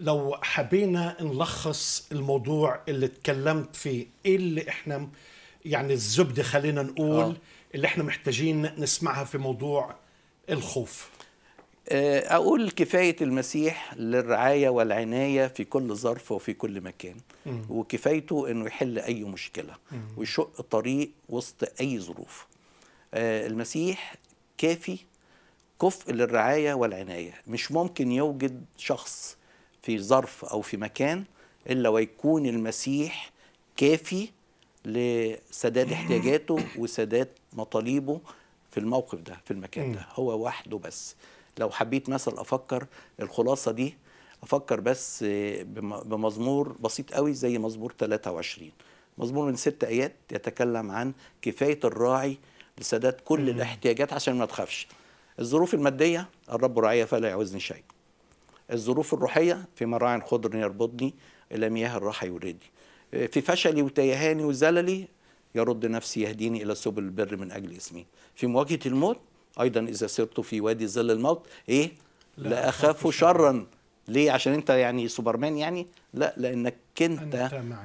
لو حبينا نلخص الموضوع اللي اتكلمت فيه ايه اللي احنا يعني الزبده خلينا نقول أوه. اللي احنا محتاجين نسمعها في موضوع الخوف آه، اقول كفايه المسيح للرعايه والعنايه في كل ظرف وفي كل مكان وكفايته انه يحل اي مشكله ويشق طريق وسط اي ظروف آه، المسيح كافي كفء للرعايه والعنايه مش ممكن يوجد شخص في ظرف أو في مكان إلا ويكون المسيح كافي لسداد احتياجاته وسداد مطالبه في الموقف ده في المكان ده هو وحده بس لو حبيت مثلا أفكر الخلاصة دي أفكر بس آه، بمزمور بسيط قوي زي مزمور 23 مزمور من ست آيات يتكلم عن كفاية الراعي لسداد كل الاحتياجات عشان ما تخافش الظروف المادية الرب رعية فلا يعوزني شيء الظروف الروحية في مراعي خضر يربطني إلى مياه الراحة يوردني آه، في فشلي وتيهاني وزللي يرد نفسي يهديني إلى سبل البر من أجل اسمي في مواجهة الموت أيضا إذا سرت في وادي ظل الموت إيه لا, لا أخاف شرا ليه عشان أنت يعني سوبرمان يعني لا لأنك أنت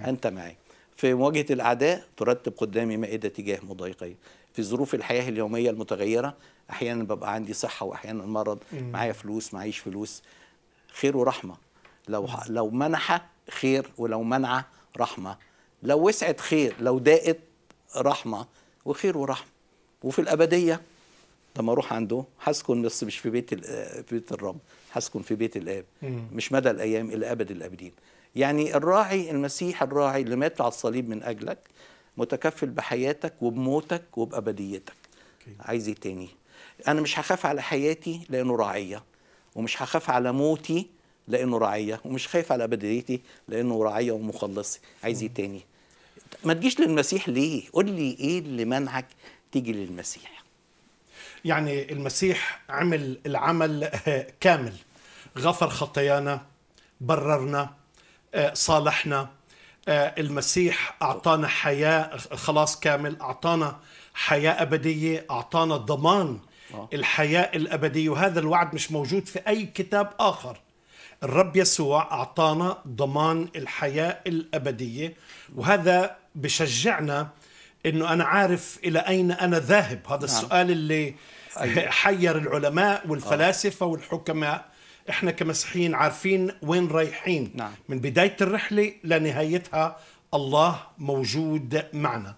أنت معي في مواجهة الأعداء ترتب قدامي مائدة تجاه مضايقي في ظروف الحياة اليومية المتغيرة أحيانا ببقى عندي صحة وأحيانا مرض معايا فلوس معيش فلوس خير ورحمه لو لو منح خير ولو منع رحمه لو وسعت خير لو ضاقت رحمه وخير ورحمه وفي الابديه لما اروح عنده هسكن بس مش في بيت في بيت الرب هسكن في بيت الاب مش مدى الايام الى ابد الابدين يعني الراعي المسيح الراعي اللي مات على الصليب من اجلك متكفل بحياتك وبموتك وبابديتك عايز ايه تاني انا مش هخاف على حياتي لانه راعيه ومش هخاف على موتي لانه رعيه ومش خايف على بدريتي لانه رعيه ومخلصي عايز ايه تاني ما تجيش للمسيح ليه قول لي ايه اللي منعك تيجي للمسيح يعني المسيح عمل العمل آه، كامل غفر خطايانا بررنا آه، صالحنا آه، المسيح اعطانا حياه خلاص كامل اعطانا حياه ابديه اعطانا ضمان آه. الحياة الأبدية وهذا الوعد مش موجود في أي كتاب آخر الرب يسوع أعطانا ضمان الحياة الأبدية وهذا بشجعنا أنه أنا عارف إلى أين أنا ذاهب هذا نعم. السؤال اللي أيوة. حير العلماء والفلاسفة آه. والحكماء احنا كمسيحيين عارفين وين رايحين نعم. من بداية الرحلة لنهايتها الله موجود معنا